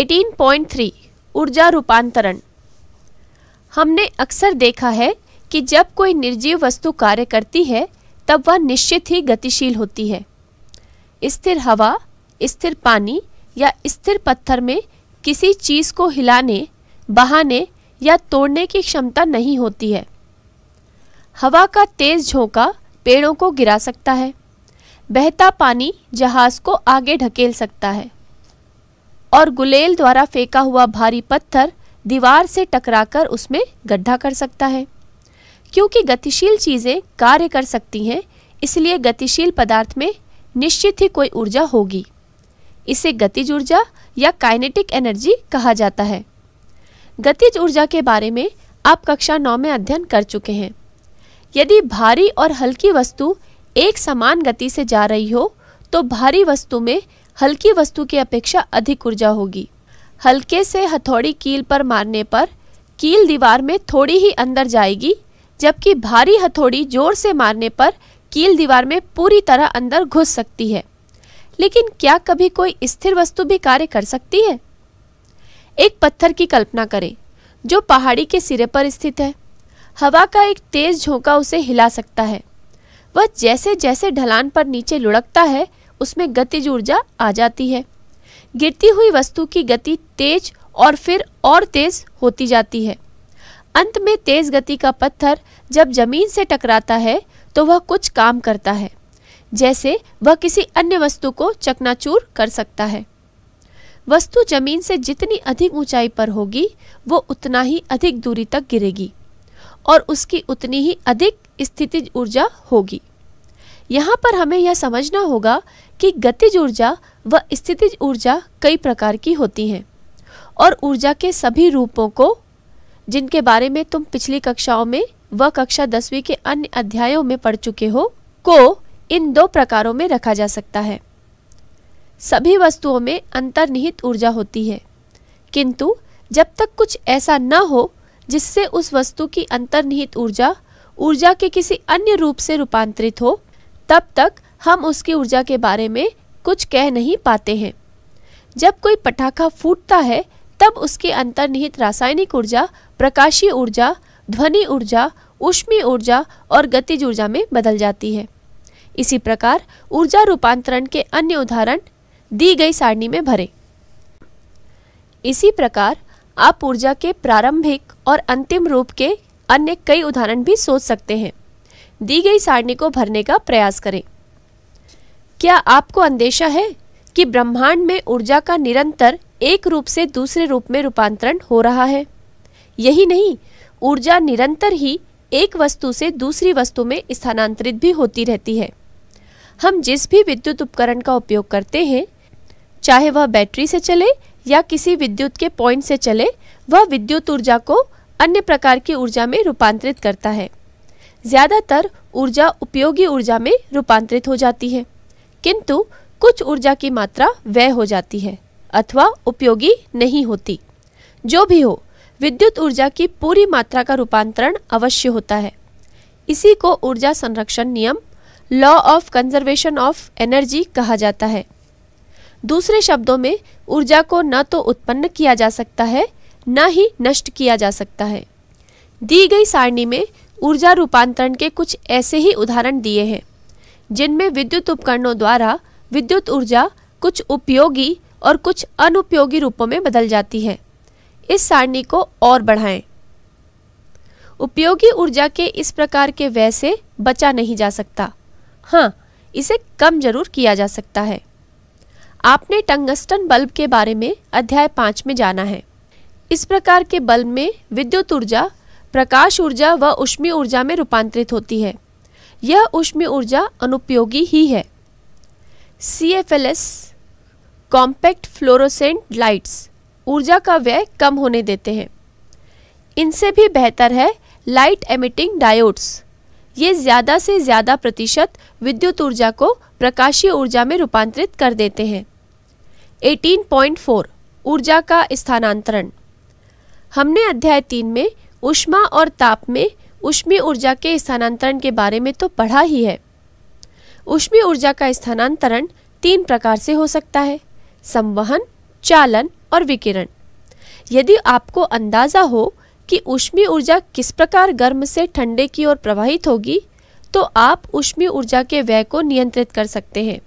18.3 ऊर्जा रूपांतरण हमने अक्सर देखा है कि जब कोई निर्जीव वस्तु कार्य करती है तब वह निश्चित ही गतिशील होती है स्थिर हवा स्थिर पानी या स्थिर पत्थर में किसी चीज़ को हिलाने बहाने या तोड़ने की क्षमता नहीं होती है हवा का तेज झोंका पेड़ों को गिरा सकता है बहता पानी जहाज को आगे ढकेल सकता है और गुलेल द्वारा फेंका हुआ भारी पत्थर दीवार से टकराकर उसमें गड्ढा कर सकता है क्योंकि गतिशील चीज़ें कार्य कर सकती हैं इसलिए गतिशील पदार्थ में निश्चित ही कोई ऊर्जा होगी इसे गतिज ऊर्जा या काइनेटिक एनर्जी कहा जाता है गतिज ऊर्जा के बारे में आप कक्षा नौ में अध्ययन कर चुके हैं यदि भारी और हल्की वस्तु एक समान गति से जा रही हो तो भारी वस्तु में हल्की वस्तु की अपेक्षा अधिक ऊर्जा होगी हल्के से हथौड़ी कील पर मारने पर कील दीवार में थोड़ी ही अंदर जाएगी जबकि भारी हथौड़ी जोर से मारने पर कील दीवार में पूरी तरह अंदर घुस सकती है लेकिन क्या कभी कोई स्थिर वस्तु भी कार्य कर सकती है एक पत्थर की कल्पना करें जो पहाड़ी के सिरे पर स्थित है हवा का एक तेज झोंका उसे हिला सकता है वह जैसे जैसे ढलान पर नीचे लुढ़कता है उसमें गतिज ऊर्जा आ जाती है गिरती हुई वस्तु की गति तेज और फिर और तेज होती जाती है अंत में तेज गति का पत्थर जब जमीन से टकराता है तो वह कुछ काम करता है जैसे वह किसी अन्य वस्तु को चकनाचूर कर सकता है वस्तु जमीन से जितनी अधिक ऊंचाई पर होगी वो उतना ही अधिक दूरी तक गिरेगी और उसकी उतनी ही अधिक स्थितिज ऊर्जा होगी यहाँ पर हमें यह समझना होगा कि गतिज ऊर्जा व स्थितिज ऊर्जा कई प्रकार की होती हैं और ऊर्जा के सभी रूपों को जिनके बारे में तुम पिछली कक्षाओं में व कक्षा दसवीं के अन्य अध्यायों में पढ़ चुके हो को इन दो प्रकारों में रखा जा सकता है सभी वस्तुओं में अंतर्निहित ऊर्जा होती है किंतु जब तक कुछ ऐसा न हो जिससे उस वस्तु की अंतर्निहित ऊर्जा ऊर्जा के किसी अन्य रूप से रूपांतरित हो तब तक हम उसकी ऊर्जा के बारे में कुछ कह नहीं पाते हैं जब कोई पटाखा फूटता है तब उसके अंतर्निहित रासायनिक ऊर्जा प्रकाशीय ऊर्जा ध्वनि ऊर्जा उष्मी ऊर्जा और गतिज ऊर्जा में बदल जाती है इसी प्रकार ऊर्जा रूपांतरण के अन्य उदाहरण दी गई सारणी में भरे इसी प्रकार आप ऊर्जा के प्रारंभिक और अंतिम रूप के अन्य कई उदाहरण भी सोच सकते हैं दी गई सारणी को भरने का प्रयास करें क्या आपको अंदेशा है कि ब्रह्मांड में ऊर्जा का निरंतर एक रूप से दूसरे रूप में रूपांतरण हो रहा है यही नहीं ऊर्जा निरंतर ही एक वस्तु से दूसरी वस्तु में स्थानांतरित भी होती रहती है हम जिस भी विद्युत उपकरण का उपयोग करते हैं चाहे वह बैटरी से चले या किसी विद्युत के पॉइंट से चले वह विद्युत ऊर्जा को अन्य प्रकार की ऊर्जा में रूपांतरित करता है ज़्यादातर ऊर्जा उपयोगी ऊर्जा में रूपांतरित हो जाती है किंतु कुछ ऊर्जा की मात्रा व्यय हो जाती है अथवा उपयोगी नहीं होती जो भी हो विद्युत ऊर्जा की पूरी मात्रा का रूपांतरण अवश्य होता है इसी को ऊर्जा संरक्षण नियम law of conservation of energy कहा जाता है दूसरे शब्दों में ऊर्जा को न तो उत्पन्न किया जा सकता है न ही नष्ट किया जा सकता है दी गई सारणी में ऊर्जा रूपांतरण के कुछ ऐसे ही उदाहरण दिए हैं जिनमें विद्युत उपकरणों द्वारा विद्युत ऊर्जा कुछ उपयोगी और कुछ अनुपयोगी रूपों में बदल जाती है इस सारणी को और बढ़ाएं उपयोगी ऊर्जा के इस प्रकार के वैसे बचा नहीं जा सकता हाँ इसे कम जरूर किया जा सकता है आपने टंगस्टन बल्ब के बारे में अध्याय पांच में जाना है इस प्रकार के बल्ब में विद्युत ऊर्जा प्रकाश ऊर्जा व उष्मी ऊर्जा में रूपांतरित होती है यह उष्मी ऊर्जा अनुपयोगी ही है C F L S compact fluorescent lights ऊर्जा का व्यय कम होने देते हैं इनसे भी बेहतर है लाइट एमिटिंग डायोड्स ये ज़्यादा से ज़्यादा प्रतिशत विद्युत ऊर्जा को प्रकाशीय ऊर्जा में रूपांतरित कर देते हैं 18.4 ऊर्जा का स्थानांतरण हमने अध्याय तीन में उष्मा और ताप में उष्मी ऊर्जा के स्थानांतरण के बारे में तो पढ़ा ही है उष्मी ऊर्जा का स्थानांतरण तीन प्रकार से हो सकता है संवहन चालन और विकिरण यदि आपको अंदाजा हो कि उष्मी ऊर्जा किस प्रकार गर्म से ठंडे की ओर प्रवाहित होगी तो आप उष्मी ऊर्जा के व्यय को नियंत्रित कर सकते हैं